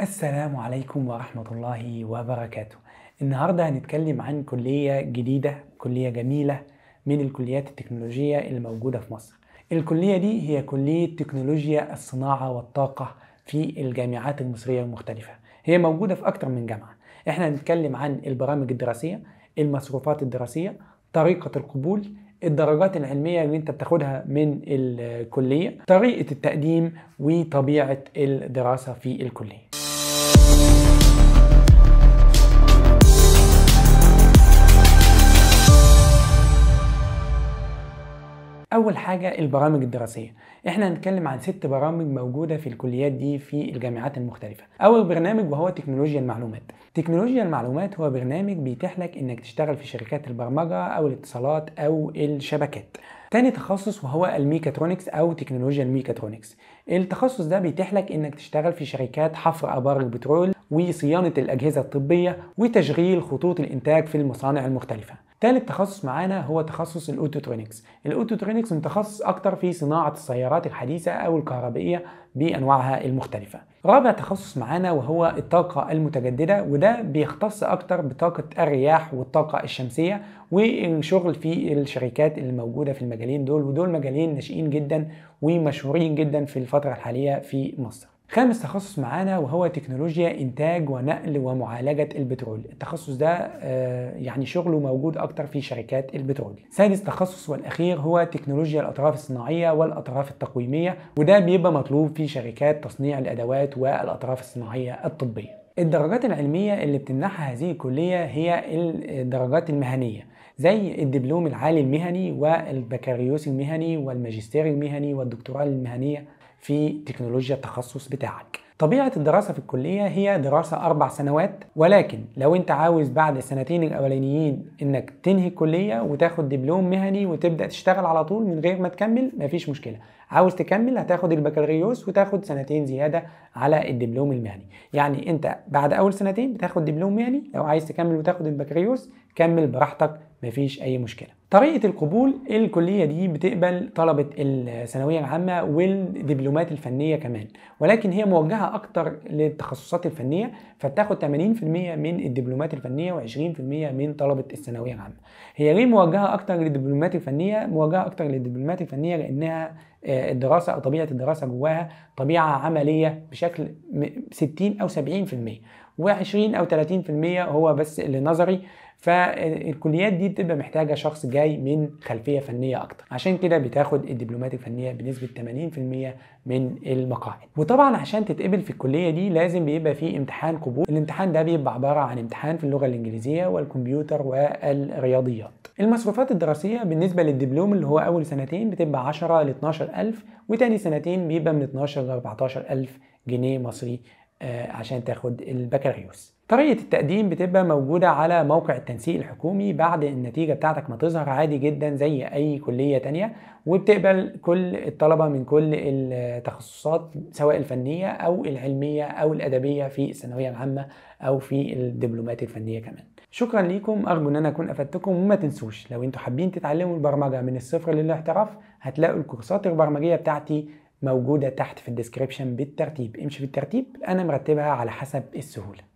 السلام عليكم ورحمة الله وبركاته النهاردة هنتكلم عن كلية جديدة كلية جميلة من الكليات التكنولوجية الموجودة في مصر الكلية دي هي كلية تكنولوجيا الصناعة والطاقة في الجامعات المصرية المختلفة هي موجودة في أكتر من جامعة احنا هنتكلم عن البرامج الدراسية المصروفات الدراسية طريقة القبول الدرجات العلمية اللي انت بتاخدها من الكلية طريقة التقديم وطبيعة الدراسة في الكلية اول حاجه البرامج الدراسيه احنا هنتكلم عن ست برامج موجوده في الكليات دي في الجامعات المختلفه اول برنامج وهو تكنولوجيا المعلومات تكنولوجيا المعلومات هو برنامج بيتيح لك انك تشتغل في شركات البرمجه او الاتصالات او الشبكات تاني تخصص وهو الميكاترونكس او تكنولوجيا الميكاترونكس التخصص ده بيتيح لك انك تشتغل في شركات حفر ابار البترول وصيانة الأجهزة الطبية وتشغيل خطوط الإنتاج في المصانع المختلفة ثالث تخصص معانا هو تخصص الاوتوترونكس الاوتوترونكس متخصص اكتر في صناعه السيارات الحديثه او الكهربائيه بانواعها المختلفه رابع تخصص معانا وهو الطاقه المتجدده وده بيختص اكتر بطاقه الرياح والطاقه الشمسيه والشغل في الشركات اللي موجوده في المجالين دول ودول مجالين ناشئين جدا ومشهورين جدا في الفتره الحاليه في مصر خامس تخصص معانا وهو تكنولوجيا انتاج ونقل ومعالجه البترول التخصص ده آه، يعني شغله موجود اكتر في شركات البترول سادس تخصص والاخير هو تكنولوجيا الاطراف الصناعيه والاطراف التقويميه وده بيبقى مطلوب في شركات تصنيع الادوات والاطراف الصناعيه الطبيه الدرجات العلمية اللي بتمنحها هذه الكلية هي الدرجات المهنية زي الدبلوم العالي المهني والبكالوريوس المهني والماجستير المهني والدكتوراه المهنية في تكنولوجيا التخصص بتاعك طبيعة الدراسة في الكلية هي دراسة أربع سنوات ولكن لو أنت عاوز بعد السنتين الأولانيين إنك تنهي الكلية وتاخد دبلوم مهني وتبدأ تشتغل على طول من غير ما تكمل مفيش مشكلة عاوز تكمل هتاخد البكالوريوس وتاخد سنتين زيادة على الدبلوم المهني يعني أنت بعد أول سنتين بتاخد دبلوم مهني لو عايز تكمل وتاخد البكالوريوس كمل براحتك مفيش اي مشكله طريقه القبول الكليه دي بتقبل طلبه الثانويه العامه والدبلومات الفنيه كمان ولكن هي موجهه اكتر للتخصصات الفنيه فبتاخد 80% من الدبلومات الفنيه و20% من طلبه الثانويه العامه هي ليه موجهه اكتر للدبلومات الفنيه موجهه اكتر للدبلومات الفنيه لانها آه، الدراسه او طبيعه الدراسه جواها طبيعه عمليه بشكل 60 او 70% و20 او 30% هو بس اللي نظري فالكليات دي بتبقى محتاجه شخص جاي من خلفيه فنيه اكتر عشان كده بتاخد الدبلومات الفنيه بنسبه 80% من المقاعد وطبعا عشان تتقبل في الكليه دي لازم بيبقى في امتحان قبول الامتحان ده بيبقى عباره عن امتحان في اللغه الانجليزيه والكمبيوتر والرياضيات المصروفات الدراسيه بالنسبه للدبلوم اللي هو اول سنتين بتبقى 10 ل 12000 وتاني سنتين بيبقى من 12 ل 14000 جنيه مصري آه، عشان تاخد البكالوريوس طريقة التقديم بتبقى موجودة على موقع التنسيق الحكومي بعد النتيجة بتاعتك ما تظهر عادي جدا زي أي كلية تانية وبتقبل كل الطلبة من كل التخصصات سواء الفنية أو العلمية أو الأدبية في الثانوية العامة أو في الدبلومات الفنية كمان شكرا ليكم أرجو أن أنا أكون أفدتكم وما تنسوش لو أنتوا حابين تتعلموا البرمجة من الصفر للاحتراف هتلاقوا الكورسات البرمجية بتاعتي موجودة تحت في الديسكريبشن بالترتيب امشي بالترتيب أنا مرتبها على حسب السهولة